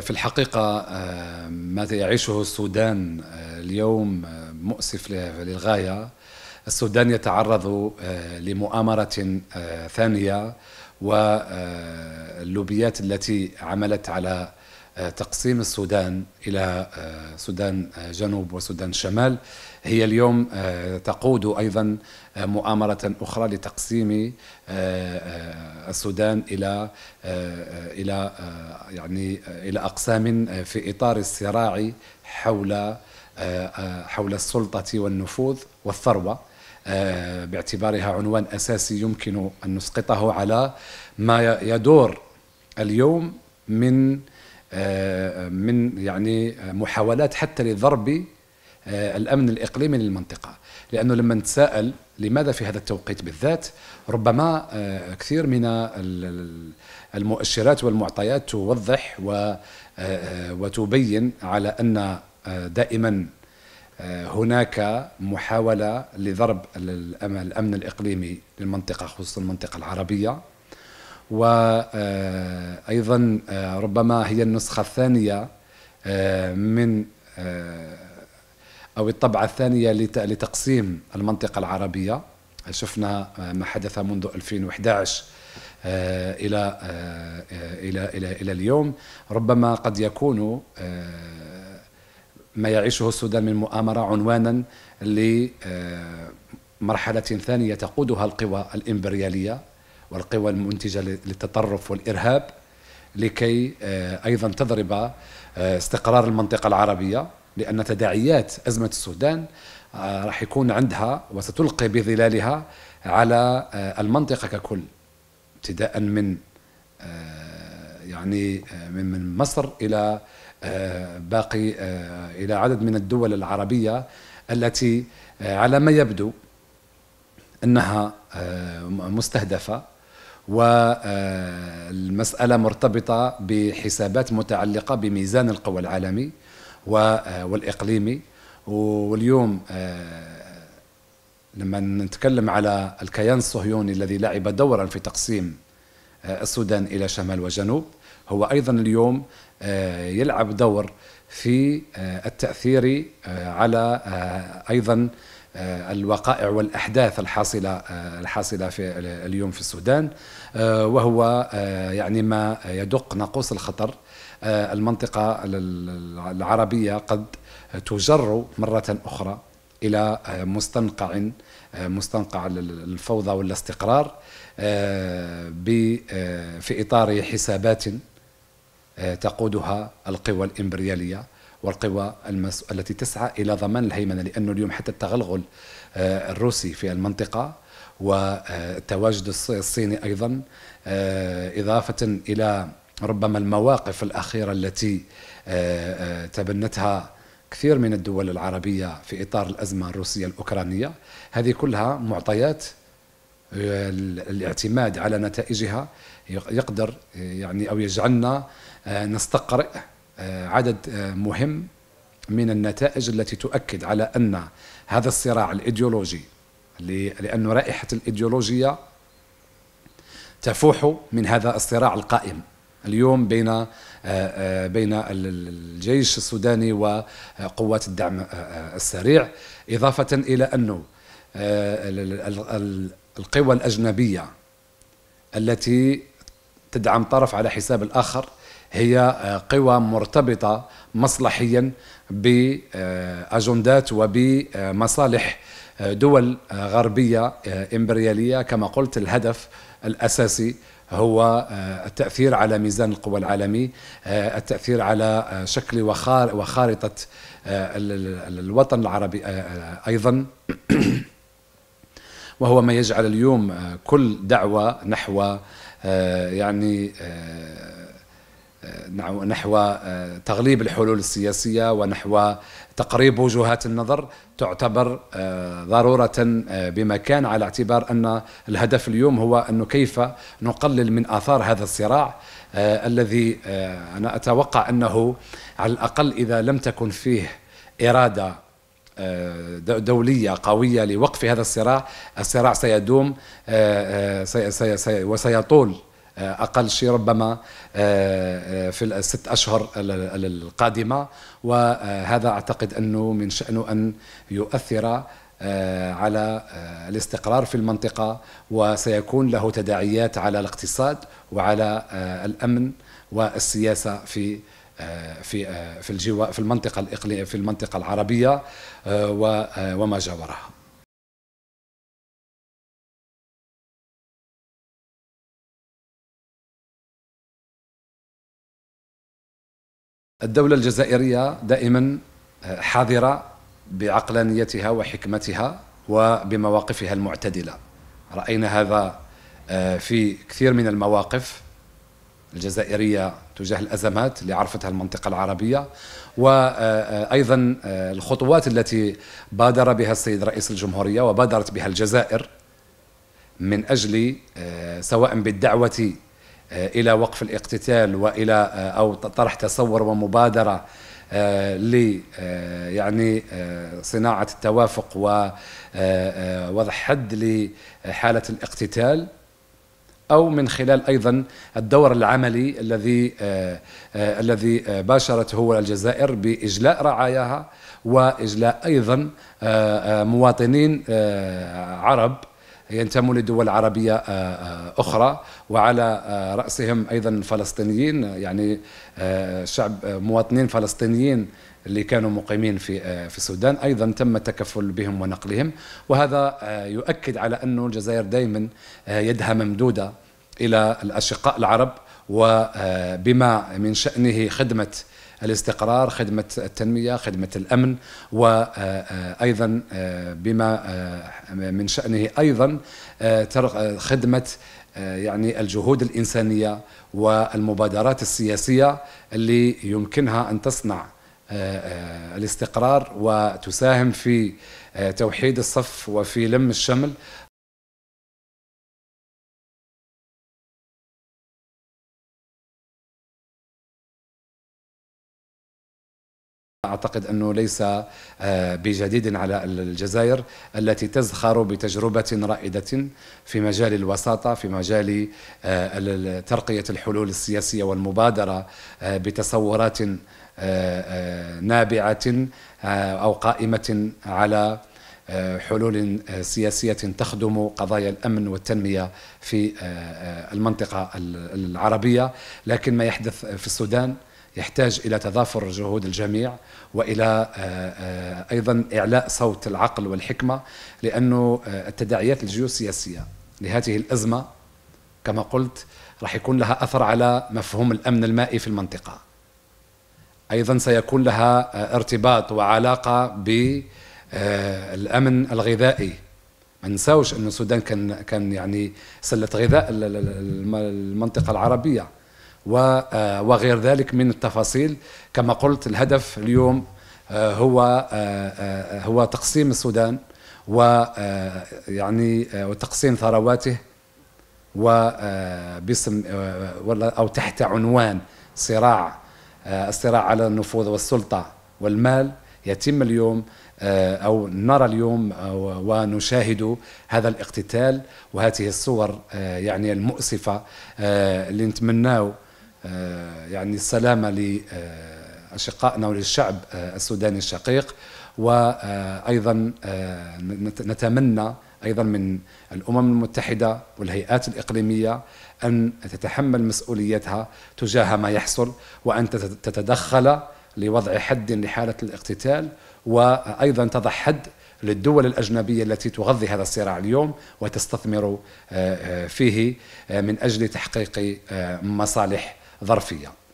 في الحقيقة آه، ما يعيشه السودان آه، اليوم آه، مؤسف للغاية السودان يتعرض لمؤامرة ثانية واللوبيات التي عملت على تقسيم السودان إلى سودان جنوب وسودان شمال هي اليوم تقود أيضا مؤامرة أخرى لتقسيم السودان الى آه، الى آه، يعني آه، الى اقسام في اطار الصراع حول حول السلطه والنفوذ والثروه باعتبارها عنوان اساسي يمكن ان نسقطه على ما يدور اليوم من من يعني محاولات حتى لضرب آه، الأمن الإقليمي للمنطقة لأنه لما نتساءل لماذا في هذا التوقيت بالذات ربما آه، كثير من المؤشرات والمعطيات توضح آه، وتبين على أن دائما هناك محاولة لضرب الأمن الإقليمي للمنطقة خصوصا المنطقة العربية وأيضا ربما هي النسخة الثانية من أو الطبعة الثانية لتقسيم المنطقة العربية شفنا ما حدث منذ 2011 آه، آه، إلى إلى إلى اليوم ربما قد يكون آه، ما يعيشه السودان من مؤامرة عنوانا لمرحلة ثانية تقودها القوى الإمبريالية والقوى المنتجة للتطرف والإرهاب لكي أيضا تضرب استقرار المنطقة العربية لأن تداعيات أزمة السودان آه، راح يكون عندها وستلقي بظلالها على آه، المنطقة ككل ابتداء من آه، يعني من مصر إلى باقي إلى عدد من الدول العربية التي على ما يبدو أنها مستهدفة والمسألة مرتبطة بحسابات متعلقة بميزان القوى العالمي آه، والإقليمي واليوم آه، لما نتكلم على الكيان الصهيوني الذي لعب دورا في تقسيم آه، السودان إلى شمال وجنوب هو أيضا اليوم يلعب دور في التأثير على أيضا الوقائع والأحداث الحاصلة الحاصلة في اليوم في السودان وهو يعني ما يدق ناقوس الخطر آه، المنطقة العربية قد تجر مرة أخرى إلى آه، مستنقع آه، مستنقع الفوضى والاستقرار في إطار حسابات تقودها القوى الإمبريالية والقوى المس... التي تسعى الى ضمان الهيمنه لانه اليوم حتى التغلغل الروسي في المنطقه والتواجد الصيني ايضا اضافه الى ربما المواقف الأخيرة التي آه، آه، تبنتها كثير من الدول العربية في إطار الأزمة الروسية الأوكرانية هذه كلها معطيات آه، الاعتماد على نتائجها يقدر يعني أو يجعلنا نستقرئ عدد مهم من النتائج التي تؤكد على أن هذا الصراع الإيديولوجي لأن رائحة الإيديولوجية تفوح من هذا الصراع القائم اليوم بين آه، آه، بين الجيش السوداني وقوات الدعم آه، السريع إضافة إلى أنه القوى الأجنبية التي تدعم طرف على حساب الآخر هي قوى مرتبطة مصلحيا بأجندات وبمصالح دول غربية إمبريالية كما قلت الهدف الأساسي هو آه، التأثير على ميزان القوى العالمي آه، التأثير على آه، شكل وخارطة الوطن العربي أيضا وهو ما يجعل اليوم كل دعوة نحو يعني نحو آه، تغليب الحلول السياسية ونحو تقريب وجهات النظر تعتبر آه، ضرورة آه، بمكان على اعتبار أن الهدف اليوم هو أنه كيف نقلل من آثار هذا الصراع الذي أنا أتوقع أنه على الأقل إذا لم تكن فيه إرادة دولية قوية لوقف هذا الصراع الصراع سيدوم وسيطول آه، أقل شيء ربما آه، آه، في الست أشهر القادمة وهذا أعتقد أنه من شأنه أن يؤثر على الاستقرار في المنطقة وسيكون له تداعيات على الاقتصاد وعلى الأمن والسياسة في في في الجوا في المنطقة الإقليمية في المنطقة العربية وما جاورها الدولة الجزائرية دائما آه، حاضرة بعقلانيتها وحكمتها وبمواقفها المعتدلة رأينا هذا آه، في كثير من المواقف الجزائرية تجاه الأزمات اللي عرفتها المنطقة العربية وأيضا آه، الخطوات التي بادر بها السيد رئيس الجمهورية وبادرت بها الجزائر من أجل سواء بالدعوة آه، الى وقف الاقتتال والى آه، او طرح تصور ومبادره آه، ل يعني صناعه التوافق ووضع حد لحاله الاقتتال او من خلال ايضا الدور العملي الذي الذي باشرته الجزائر باجلاء رعاياها واجلاء ايضا مواطنين عرب ينتموا لدول عربية آه، آه، أخرى وعلى آه، رأسهم أيضا الفلسطينيين يعني شعب مواطنين فلسطينيين اللي كانوا مقيمين في في السودان ايضا تم التكفل بهم ونقلهم وهذا يؤكد على انه الجزائر دائما يدها ممدوده الى الاشقاء العرب وبما من شانه خدمه الاستقرار خدمة التنمية خدمة الأمن وأيضا آه، آه، آه، بما من شأنه أيضا خدمة يعني الجهود الإنسانية والمبادرات السياسية اللي يمكنها أن تصنع الاستقرار وتساهم في توحيد الصف وفي لم الشمل أعتقد أنه ليس آه، بجديد على الجزائر التي تزخر بتجربة رائدة في مجال الوساطة في مجال آه، ترقية الحلول السياسية والمبادرة آه، بتصورات نابعة أو قائمة على حلول سياسية تخدم قضايا الأمن والتنمية في المنطقة العربية لكن ما يحدث في السودان يحتاج الى تضافر جهود الجميع والى آه، آه، ايضا اعلاء صوت العقل والحكمه لانه آه، التداعيات الجيوسياسيه لهذه الازمه كما قلت راح يكون لها اثر على مفهوم الامن المائي في المنطقه. ايضا سيكون لها ارتباط وعلاقه بالامن الغذائي. ما نساوش انه السودان كان كان يعني سله غذاء المنطقه العربيه. آه، وغير ذلك من التفاصيل كما قلت الهدف اليوم آه، هو آه، هو تقسيم السودان ويعني وتقسيم ثرواته وباسم او تحت عنوان صراع الصراع على النفوذ والسلطه والمال يتم اليوم او نرى اليوم ونشاهد هذا الاقتتال وهذه الصور يعني المؤسفه اللي نتمناو آه، يعني السلامة لأشقائنا وللشعب آه، السوداني الشقيق وأيضا آه، نتمنى أيضا من الأمم المتحدة والهيئات الإقليمية أن تتحمل مسؤوليتها تجاه ما يحصل وأن تتدخل لوضع حد لحالة الاقتتال وأيضا تضع حد للدول الأجنبية التي تغذي هذا الصراع اليوم وتستثمر فيه من أجل تحقيق مصالح ظرفيه